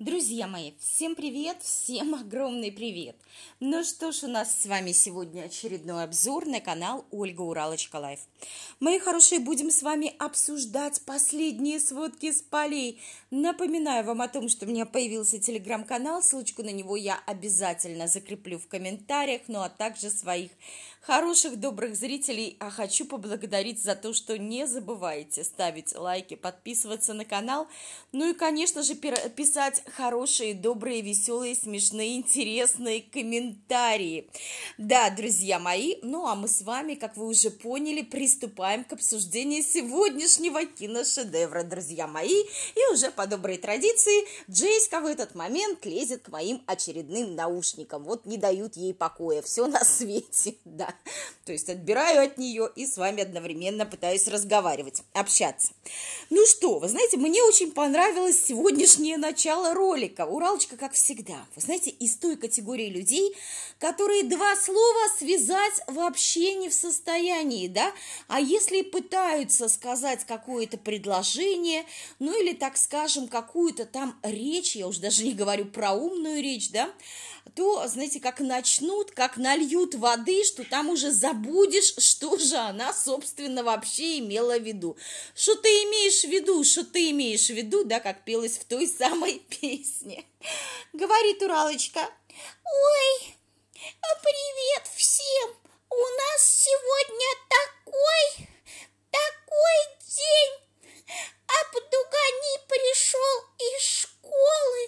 Друзья мои, всем привет, всем огромный привет! Ну что ж, у нас с вами сегодня очередной обзор на канал Ольга Уралочка Лайф. Мои хорошие, будем с вами обсуждать последние сводки с полей. Напоминаю вам о том, что у меня появился телеграм-канал, ссылочку на него я обязательно закреплю в комментариях, ну а также своих хороших, добрых зрителей, а хочу поблагодарить за то, что не забываете ставить лайки, подписываться на канал, ну и, конечно же, писать хорошие, добрые, веселые, смешные, интересные комментарии. Да, друзья мои, ну а мы с вами, как вы уже поняли, приступаем к обсуждению сегодняшнего киношедевра, друзья мои, и уже по доброй традиции Джейска в этот момент лезет к моим очередным наушникам, вот не дают ей покоя, все на свете, да. То есть отбираю от нее и с вами одновременно пытаюсь разговаривать, общаться. Ну что, вы знаете, мне очень понравилось сегодняшнее начало ролика. Уралочка, как всегда, вы знаете, из той категории людей, которые два слова связать вообще не в состоянии, да? А если пытаются сказать какое-то предложение, ну или, так скажем, какую-то там речь, я уже даже не говорю про умную речь, да, то, знаете, как начнут, как нальют воды, что там там уже забудешь, что же она, собственно, вообще имела в виду. Что ты имеешь в виду, что ты имеешь в виду, да, как пелось в той самой песне. Говорит Уралочка. Ой, а привет всем! У нас сегодня такой, такой день! Абдугани пришел из школы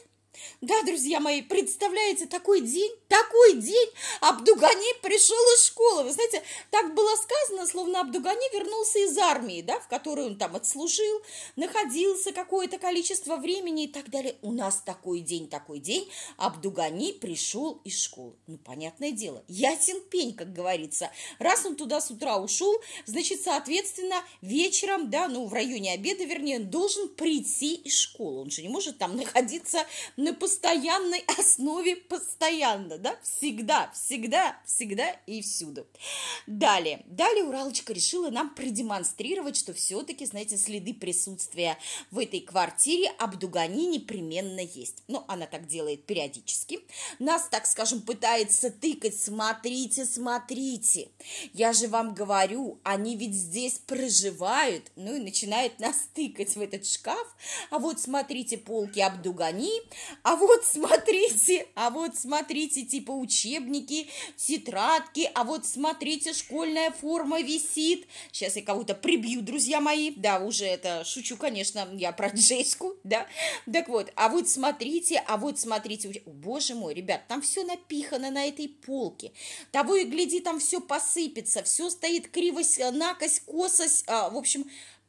да, друзья мои, представляете, такой день, такой день Абдугани пришел из школы. Вы знаете, так было сказано, словно Абдугани вернулся из армии, да, в которой он там отслужил, находился какое-то количество времени и так далее. У нас такой день, такой день Абдугани пришел из школы. Ну, понятное дело, ясен пень, как говорится. Раз он туда с утра ушел, значит, соответственно, вечером, да, ну, в районе обеда, вернее, он должен прийти из школы. Он же не может там находиться на постоянном постоянной основе постоянно, да, всегда, всегда, всегда и всюду. Далее, далее Уралочка решила нам продемонстрировать, что все-таки, знаете, следы присутствия в этой квартире Абдугани непременно есть. Но она так делает периодически. Нас, так скажем, пытается тыкать, смотрите, смотрите. Я же вам говорю, они ведь здесь проживают, ну и начинает нас тыкать в этот шкаф. А вот смотрите полки Абдугани, а вот смотрите, а вот смотрите, типа учебники, тетрадки, а вот смотрите, школьная форма висит. Сейчас я кого-то прибью, друзья мои. Да, уже это шучу, конечно, я про Джейску, да. Так вот, а вот смотрите, а вот смотрите. Боже мой, ребят, там все напихано на этой полке. Того и гляди, там все посыпется, все стоит кривость, накось, косость, а, в общем,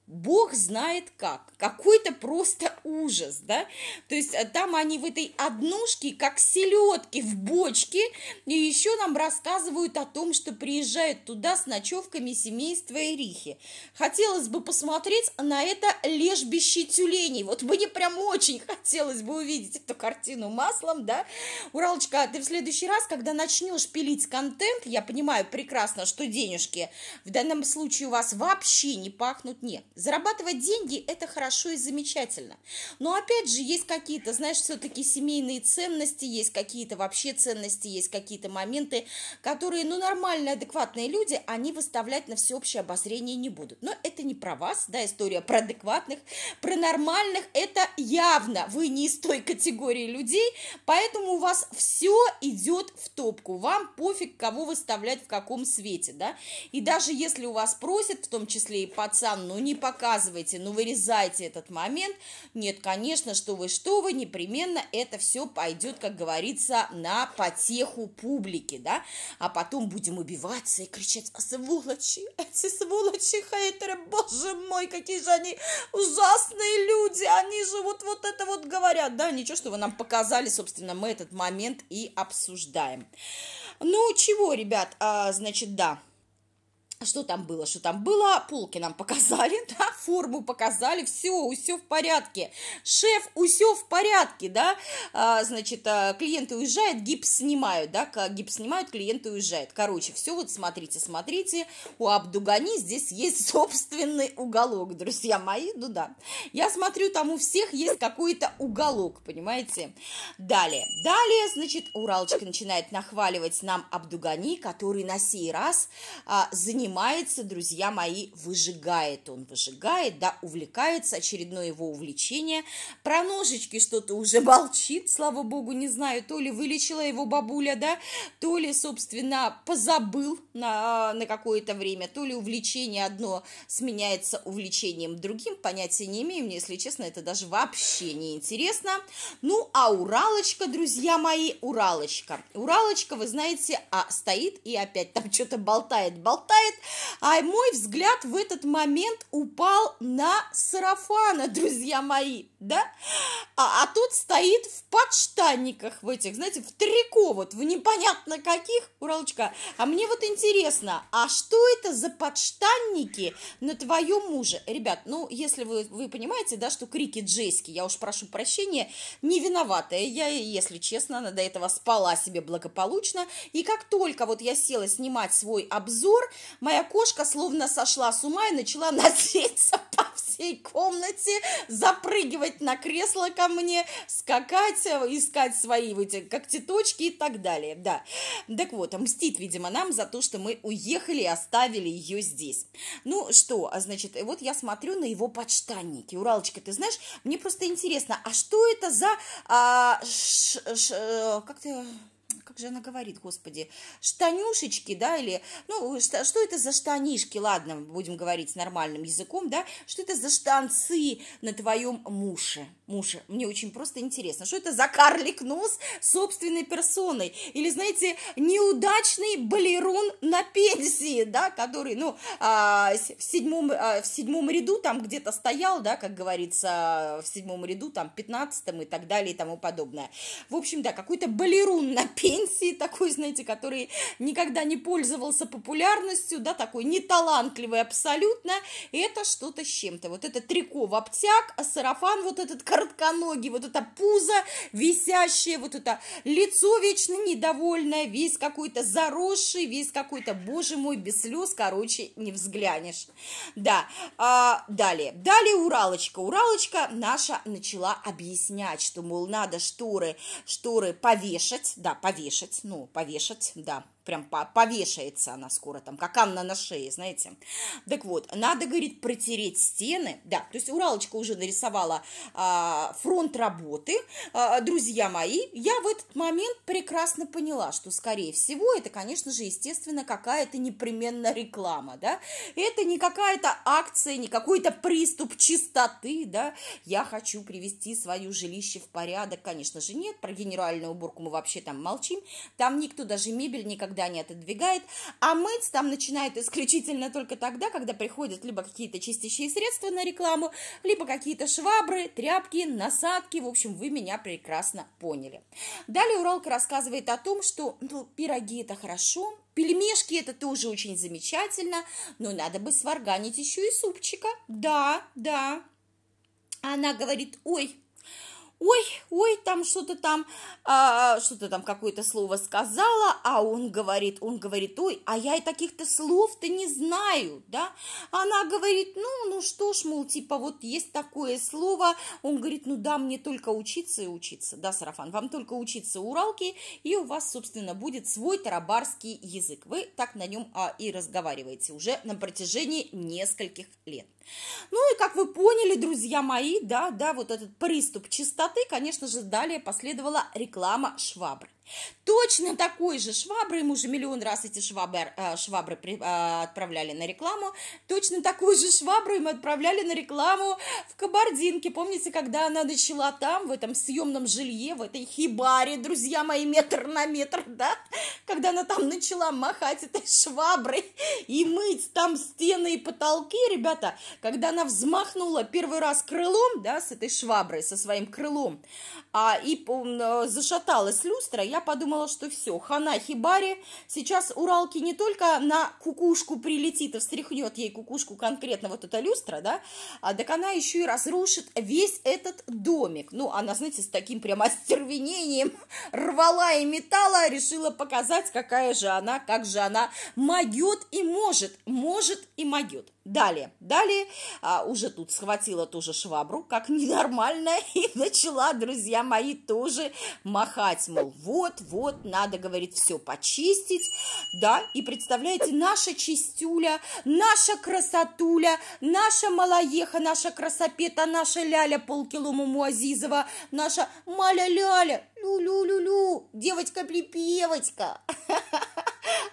Бог знает как. Какой-то просто ужас, да? То есть э, там они в этой однушке, как селедки в бочке, и еще нам рассказывают о том, что приезжают туда с ночевками семейства Ирихи. Хотелось бы посмотреть на это лежбище тюленей. Вот мне прям очень хотелось бы увидеть эту картину маслом, да? Уралочка, ты в следующий раз, когда начнешь пилить контент, я понимаю прекрасно, что денежки в данном случае у вас вообще не пахнут, нет. Зарабатывать деньги – это хорошо и замечательно. Но опять же, есть какие-то, знаешь, все-таки семейные ценности, есть какие-то вообще ценности, есть какие-то моменты, которые, ну, нормальные, адекватные люди, они выставлять на всеобщее обозрение не будут. Но это не про вас, да, история про адекватных, про нормальных – это явно вы не из той категории людей, поэтому у вас все идет в топку. Вам пофиг, кого выставлять в каком свете, да. И даже если у вас просят, в том числе и пацан, ну, не показывайте, но ну, вырезайте этот момент. Нет, конечно, что вы, что вы, непременно это все пойдет, как говорится, на потеху публики, да, а потом будем убиваться и кричать, а сволочи, а эти сволочи, хейтеры, боже мой, какие же они ужасные люди, они же вот, вот это вот говорят, да, ничего, что вы нам показали, собственно, мы этот момент и обсуждаем. Ну, чего, ребят, а, значит, да, а что там было? Что там было? Полки нам показали, да, форму показали, все, все в порядке. Шеф, все в порядке, да, а, значит, а, клиенты уезжают, гипс снимают, да, гипс снимают, клиенты уезжают. Короче, все вот смотрите, смотрите, у Абдугани здесь есть собственный уголок, друзья мои, ну да. Я смотрю, там у всех есть какой-то уголок, понимаете? Далее, далее, значит, Уралочка начинает нахваливать нам Абдугани, который на сей раз а, занимается занимается, друзья мои, выжигает. Он выжигает, да, увлекается, очередное его увлечение. Про ножички что-то уже молчит, слава богу, не знаю, то ли вылечила его бабуля, да, то ли, собственно, позабыл на, а, на какое-то время, то ли увлечение одно сменяется увлечением другим, понятия не имею, мне, если честно, это даже вообще не интересно. Ну, а Уралочка, друзья мои, Уралочка. Уралочка, вы знаете, а стоит и опять там что-то болтает, болтает, нет. А мой взгляд в этот момент упал на сарафана, друзья мои, да? А, а тут стоит в подштанниках в этих, знаете, в трико вот, в непонятно каких, Уралочка. А мне вот интересно, а что это за подштанники на твоем муже? Ребят, ну, если вы, вы понимаете, да, что крики джейски, я уж прошу прощения, не виноватая я, если честно, она до этого спала себе благополучно, и как только вот я села снимать свой обзор, Моя кошка словно сошла с ума и начала носиться по всей комнате, запрыгивать на кресло ко мне, скакать, э, искать свои вот эти когтеточки и так далее, да. Так вот, а мстит, видимо, нам за то, что мы уехали и оставили ее здесь. Ну что, а значит, вот я смотрю на его подштанники. Уралочка, ты знаешь, мне просто интересно, а что это за... А, ш, ш, э, как ты как же она говорит, господи, штанюшечки, да, или, ну, что, что это за штанишки, ладно, будем говорить нормальным языком, да, что это за штанцы на твоем муше, мужа. Мне очень просто интересно, что это за карлик нос собственной персоной? Или, знаете, неудачный балерон на пенсии, да, который, ну, а, в, седьмом, а, в седьмом ряду там где-то стоял, да, как говорится, в седьмом ряду, там, пятнадцатом и так далее и тому подобное. В общем, да, какой-то балерун на пенсии такой, знаете, который никогда не пользовался популярностью, да, такой неталантливый абсолютно, это что-то с чем-то. Вот это трико в обтяг, а сарафан вот этот коротконогий, вот это пузо висящее, вот это лицо вечно недовольное, весь какой-то заросший, весь какой-то, боже мой, без слез, короче, не взглянешь. Да, а, далее, далее Уралочка. Уралочка наша начала объяснять, что, мол, надо шторы, шторы повешать, да, повешать, ну, повешать, да, прям повешается она скоро там, как Анна на шее, знаете. Так вот, надо, говорит, протереть стены, да, то есть Уралочка уже нарисовала а, фронт работы, а, друзья мои, я в этот момент прекрасно поняла, что, скорее всего, это, конечно же, естественно, какая-то непременно реклама, да, это не какая-то акция, не какой-то приступ чистоты, да, я хочу привести свое жилище в порядок, конечно же, нет, про генеральную уборку мы вообще там молчим, там никто даже мебель никогда никогда не отодвигает, а мыть там начинает исключительно только тогда, когда приходят либо какие-то чистящие средства на рекламу, либо какие-то швабры, тряпки, насадки, в общем, вы меня прекрасно поняли. Далее Уралка рассказывает о том, что ну, пироги это хорошо, Пельмешки это тоже очень замечательно, но надо бы сварганить еще и супчика. Да, да. Она говорит, ой, ой, ой, там что-то там, а, что-то там какое-то слово сказала, а он говорит, он говорит, ой, а я и таких-то слов-то не знаю, да, она говорит, ну, ну что ж, мол, типа вот есть такое слово, он говорит, ну да, мне только учиться и учиться, да, Сарафан, вам только учиться уралки, и у вас, собственно, будет свой тарабарский язык, вы так на нем а, и разговариваете уже на протяжении нескольких лет. Ну и как вы поняли, друзья мои, да, да, вот этот приступ чистоты, красоты, конечно же, далее последовала реклама швабры. Точно такой же швабры, мы уже миллион раз эти э, швабры, швабры э, отправляли на рекламу, точно такую же швабру мы отправляли на рекламу в Кабардинке. Помните, когда она начала там, в этом съемном жилье, в этой хибаре, друзья мои, метр на метр, да? Когда она там начала махать этой шваброй и мыть там стены и потолки, ребята, когда она взмахнула первый раз крылом, да, с этой шваброй, со своим крылом, а, и э, зашаталась люстра, я подумала, что все, хана хибари, сейчас Уралки не только на кукушку прилетит и встряхнет ей кукушку конкретно вот эта люстра, да, а так она еще и разрушит весь этот домик. Ну, она, знаете, с таким прям остервенением рвала и металла, решила показать, какая же она, как же она могет и может, может и могет. Далее, далее, а, уже тут схватила тоже швабру, как ненормальная, и начала, друзья мои, тоже махать, мол, вот, вот, надо, говорит, все почистить, да, и представляете, наша чистюля, наша красотуля, наша малоеха, наша красопета, наша ляля полкило мумуазизова, наша маля-ляля, Лю-лю-лю-лю, девочка-припевочка.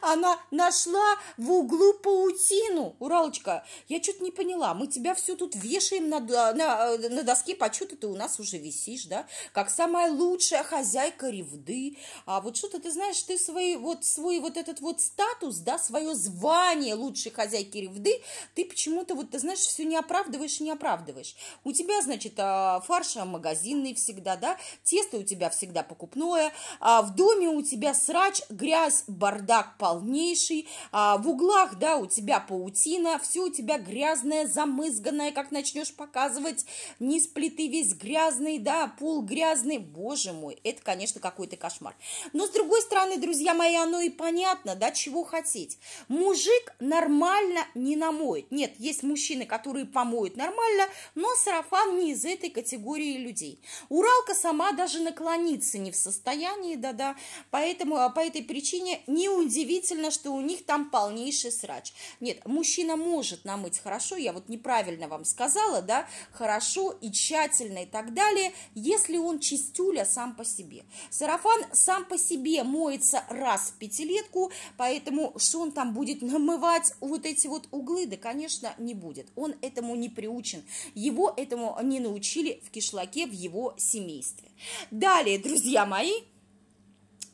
Она нашла в углу паутину. Уралочка, я что-то не поняла. Мы тебя все тут вешаем а, на, на, э, на доске почета. Ты у нас уже висишь, да? Как самая лучшая хозяйка ревды. А вот что-то ты знаешь, ты свои вот, свой вот этот вот статус, да, свое звание лучшей хозяйки ревды, ты почему-то вот, ты знаешь, все не оправдываешь и не оправдываешь. У тебя, значит, а, фарша магазинный всегда, да? Тесто у тебя всегда когда покупное, а в доме у тебя срач, грязь, бардак полнейший, а в углах, да, у тебя паутина, все у тебя грязное, замызганное, как начнешь показывать, низ плиты весь грязный, да, пол грязный, боже мой, это, конечно, какой-то кошмар. Но, с другой стороны, друзья мои, оно и понятно, да, чего хотеть. Мужик нормально не намоет. Нет, есть мужчины, которые помоют нормально, но сарафан не из этой категории людей. Уралка сама даже наклонится жениться не в состоянии, да-да, поэтому а, по этой причине неудивительно, что у них там полнейший срач. Нет, мужчина может намыть хорошо, я вот неправильно вам сказала, да, хорошо и тщательно и так далее, если он чистюля сам по себе. Сарафан сам по себе моется раз в пятилетку, поэтому что он там будет намывать вот эти вот углы, да, конечно, не будет. Он этому не приучен, его этому не научили в кишлаке в его семействе. Далее, друзья, друзья мои,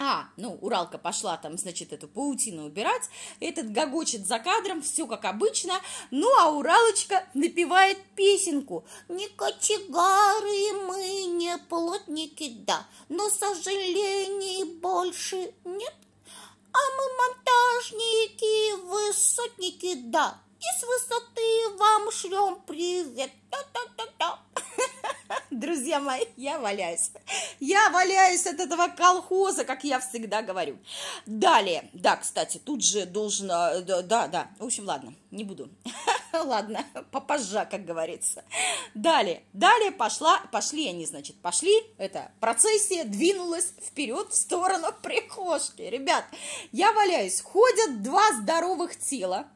а, ну, Уралка пошла там, значит, эту паутину убирать, этот гогочет за кадром, все как обычно, ну, а Уралочка напевает песенку. Не кочегары мы, не плотники, да, но сожалений больше нет, а мы монтажники, высотники, да, и с высоты вам шлем привет, да-да-да-да. Друзья мои, я валяюсь. Я валяюсь от этого колхоза, как я всегда говорю. Далее. Да, кстати, тут же должен... Да, да. В общем, ладно, не буду. Ладно, попозже, как говорится. Далее. Далее пошла... Пошли они, значит, пошли. Это процессия двинулась вперед в сторону прихожки. Ребят, я валяюсь. Ходят два здоровых тела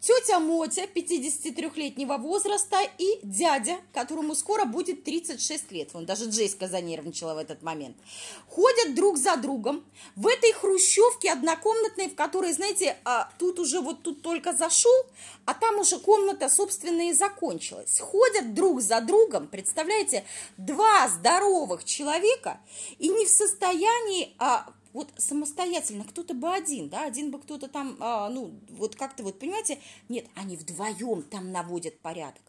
Тетя Мотя 53-летнего возраста и дядя, которому скоро будет 36 лет. Вон даже Джейска занервничала в этот момент. Ходят друг за другом в этой хрущевке однокомнатной, в которой, знаете, а, тут уже вот тут только зашел, а там уже комната, собственно, и закончилась. Ходят друг за другом, представляете, два здоровых человека и не в состоянии а, вот самостоятельно, кто-то бы один, да, один бы кто-то там, а, ну, вот как-то вот, понимаете, нет, они вдвоем там наводят порядок.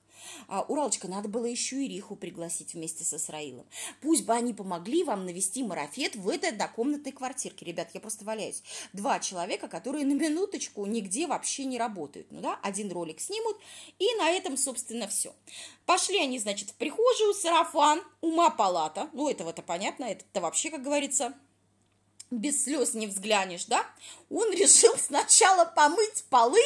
А, Уралочка, надо было еще и Риху пригласить вместе со Сраилом. Пусть бы они помогли вам навести марафет в этой докомнатной квартирке. Ребят, я просто валяюсь. Два человека, которые на минуточку нигде вообще не работают. Ну да, один ролик снимут, и на этом, собственно, все. Пошли они, значит, в прихожую, сарафан, ума палата. Ну, этого-то понятно, это-то вообще, как говорится, без слез не взглянешь, да, он решил сначала помыть полы,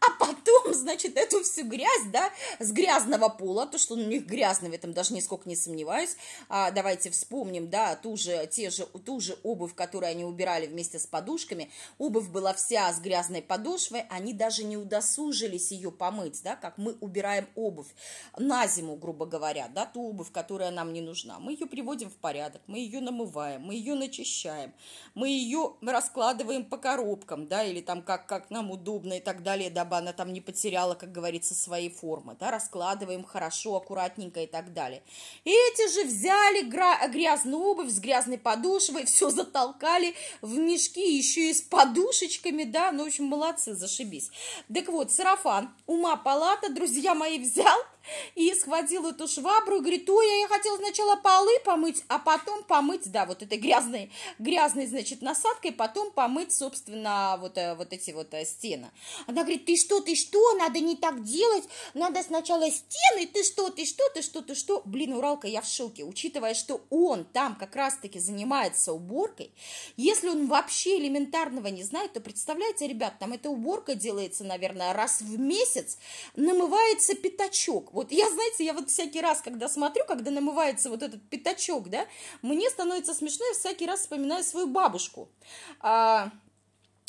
а потом, значит, эту всю грязь, да, с грязного пола, то, что у них грязно, в этом даже нисколько не сомневаюсь, а, давайте вспомним, да, ту же, те же, ту же обувь, которую они убирали вместе с подушками, обувь была вся с грязной подошвой, они даже не удосужились ее помыть, да, как мы убираем обувь на зиму, грубо говоря, да, ту обувь, которая нам не нужна, мы ее приводим в порядок, мы ее намываем, мы ее начищаем, мы ее раскладываем по коробкам, да, или там как, как нам удобно и так далее, дабы она там не потеряла, как говорится, свои формы, да, раскладываем хорошо, аккуратненько и так далее. Эти же взяли грязную обувь с грязной подошвой, все затолкали в мешки, еще и с подушечками, да, ну, в общем, молодцы, зашибись. Так вот, сарафан, ума палата, друзья мои, взял, и схватил эту швабру и говорит, ой, а я хотела сначала полы помыть, а потом помыть, да, вот этой грязной, грязной, значит, насадкой, потом помыть, собственно, вот, э, вот эти вот э, стены. Она говорит, ты что, ты что, надо не так делать, надо сначала стены, ты что, ты что, ты что, ты что. Блин, Уралка, я в шоке, учитывая, что он там как раз-таки занимается уборкой, если он вообще элементарного не знает, то представляете, ребят, там эта уборка делается, наверное, раз в месяц, намывается пятачок, вот я, знаете, я вот всякий раз, когда смотрю, когда намывается вот этот пятачок, да, мне становится смешно, я всякий раз вспоминаю свою бабушку. А,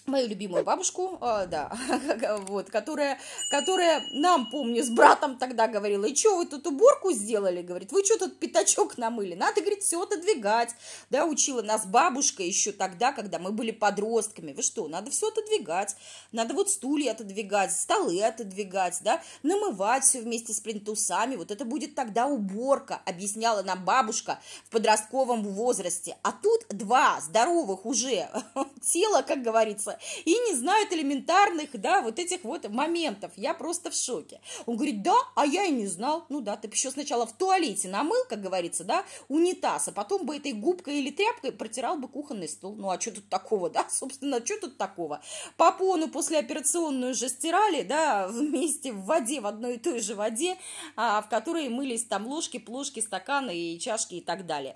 мою любимую бабушку, а, да, вот, которая, которая нам, помню, с братом тогда говорила, и что вы тут уборку сделали, говорит, вы что тут пятачок намыли, надо, говорит, все отодвигать, да, учила нас бабушка еще тогда, когда мы были подростками, вы что, надо все отодвигать, надо вот стулья отодвигать, столы отодвигать, да, намывать все вместе с плинтусами, вот это будет тогда уборка, объясняла нам бабушка в подростковом возрасте, а тут два здоровых уже тела, как говорится, класса типа, и не знают элементарных, да, вот этих вот моментов. Я просто в шоке. Он говорит, да, а я и не знал. Ну да, ты еще сначала в туалете намыл, как говорится, да, унитаз, а потом бы этой губкой или тряпкой протирал бы кухонный стол. Ну а что тут такого, да, собственно, что тут такого? Попону послеоперационную же стирали, да, вместе в воде, в одной и той же воде, а, в которой мылись там ложки, плошки, стаканы и чашки и так далее.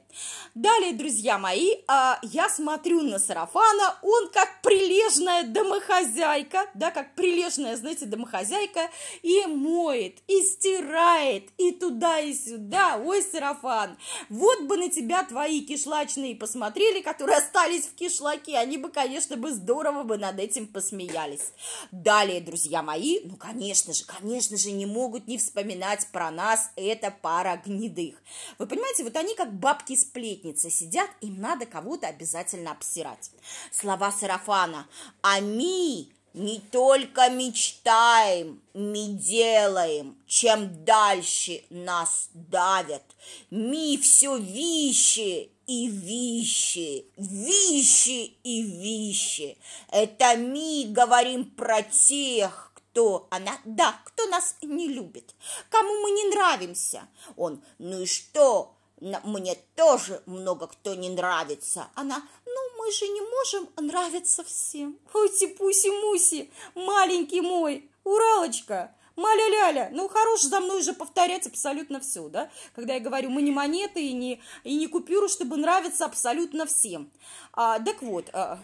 Далее, друзья мои, а, я смотрю на сарафана, он как прилез прилежная домохозяйка, да, как прилежная, знаете, домохозяйка, и моет, и стирает, и туда, и сюда. Ой, сарафан, вот бы на тебя твои кишлачные посмотрели, которые остались в кишлаке, они бы, конечно, бы здорово бы над этим посмеялись. Далее, друзья мои, ну, конечно же, конечно же, не могут не вспоминать про нас эта пара гнедых. Вы понимаете, вот они как бабки-сплетницы сидят, им надо кого-то обязательно обсирать. Слова сарафана а мы не только мечтаем, мы делаем, чем дальше нас давят. Мы все вещи и вещи, вещи и вещи. Это мы говорим про тех, кто она, да, кто нас не любит, кому мы не нравимся. Он, ну и что, мне тоже много кто не нравится. Она, ну, мы же не можем нравиться всем. Ой, пуси-муси, маленький мой, уралочка. Маля-ляля, ну хорош за мной же повторять абсолютно все, да? Когда я говорю, мы не монеты и не, и не купюры, чтобы нравиться абсолютно всем. А, так вот, а...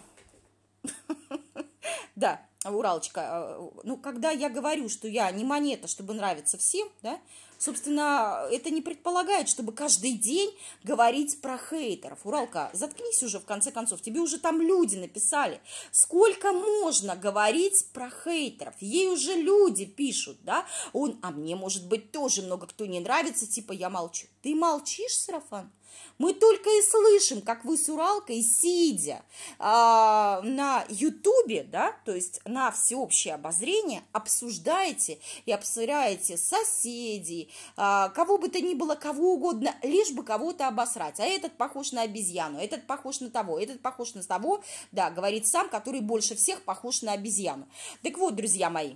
да, Уралочка, а, ну, когда я говорю, что я не монета, чтобы нравиться всем, да, собственно, это не предполагает, чтобы каждый день говорить про хейтеров. Уралка, заткнись уже, в конце концов, тебе уже там люди написали. Сколько можно говорить про хейтеров? Ей уже люди пишут, да, он, а мне, может быть, тоже много кто не нравится, типа, я молчу. Ты молчишь, Сарафан? Мы только и слышим, как вы с Уралкой, сидя э, на Ютубе, да, то есть на всеобщее обозрение, обсуждаете и обсираете соседей, э, кого бы то ни было, кого угодно, лишь бы кого-то обосрать. А этот похож на обезьяну, этот похож на того, этот похож на того, да, говорит сам, который больше всех похож на обезьяну. Так вот, друзья мои,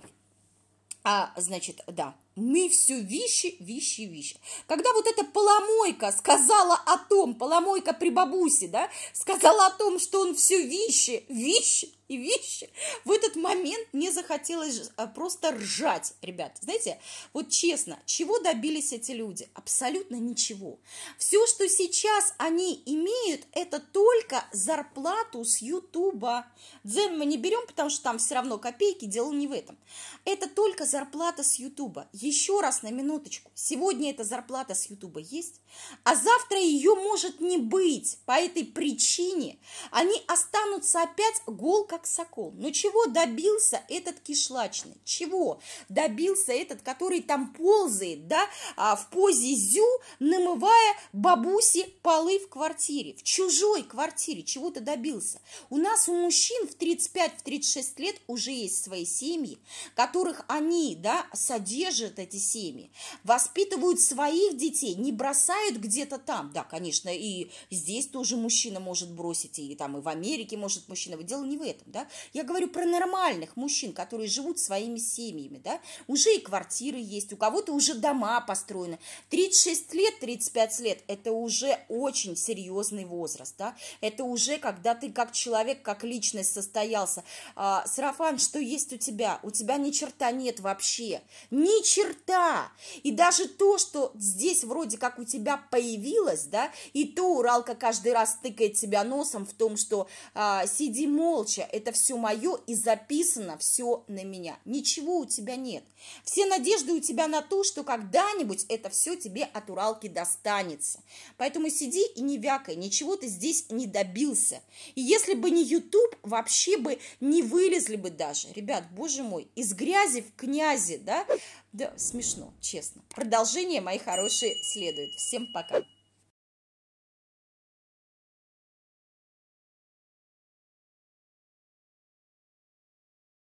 а, значит, да, мы все вещи, вещи, вещи. Когда вот эта поломойка сказала о том, поломойка при бабусе, да, сказала о том, что он все вещи, вещи и вещи, в этот момент мне захотелось э, просто ржать, ребят. Знаете, вот честно, чего добились эти люди? Абсолютно ничего. Все, что сейчас они имеют, это только зарплату с Ютуба. Дзен мы не берем, потому что там все равно копейки, дело не в этом. Это только зарплата с Ютуба еще раз на минуточку. Сегодня эта зарплата с Ютуба есть, а завтра ее может не быть. По этой причине они останутся опять гол, как сокол. Но чего добился этот кишлачный? Чего добился этот, который там ползает, да, а, в позе зю, намывая бабуси полы в квартире, в чужой квартире? Чего то добился? У нас у мужчин в 35-36 лет уже есть свои семьи, которых они, да, содержат содержат эти семьи, воспитывают своих детей, не бросают где-то там. Да, конечно, и здесь тоже мужчина может бросить, и там и в Америке может мужчина. Дело не в этом, да. Я говорю про нормальных мужчин, которые живут своими семьями, да. Уже и квартиры есть, у кого-то уже дома построены. 36 лет, 35 лет – это уже очень серьезный возраст, да. Это уже когда ты как человек, как личность состоялся. А, сарафан, что есть у тебя? У тебя ни черта нет вообще. Ничего черта. И даже то, что здесь вроде как у тебя появилось, да, и то Уралка каждый раз тыкает тебя носом в том, что а, сиди молча, это все мое и записано все на меня. Ничего у тебя нет. Все надежды у тебя на то, что когда-нибудь это все тебе от Уралки достанется. Поэтому сиди и не вякай, ничего ты здесь не добился. И если бы не YouTube, вообще бы не вылезли бы даже. Ребят, боже мой, из грязи в князи, да, да, смешно, честно. Продолжение, мои хорошие, следует. Всем пока.